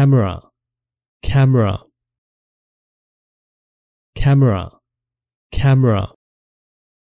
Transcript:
camera camera camera camera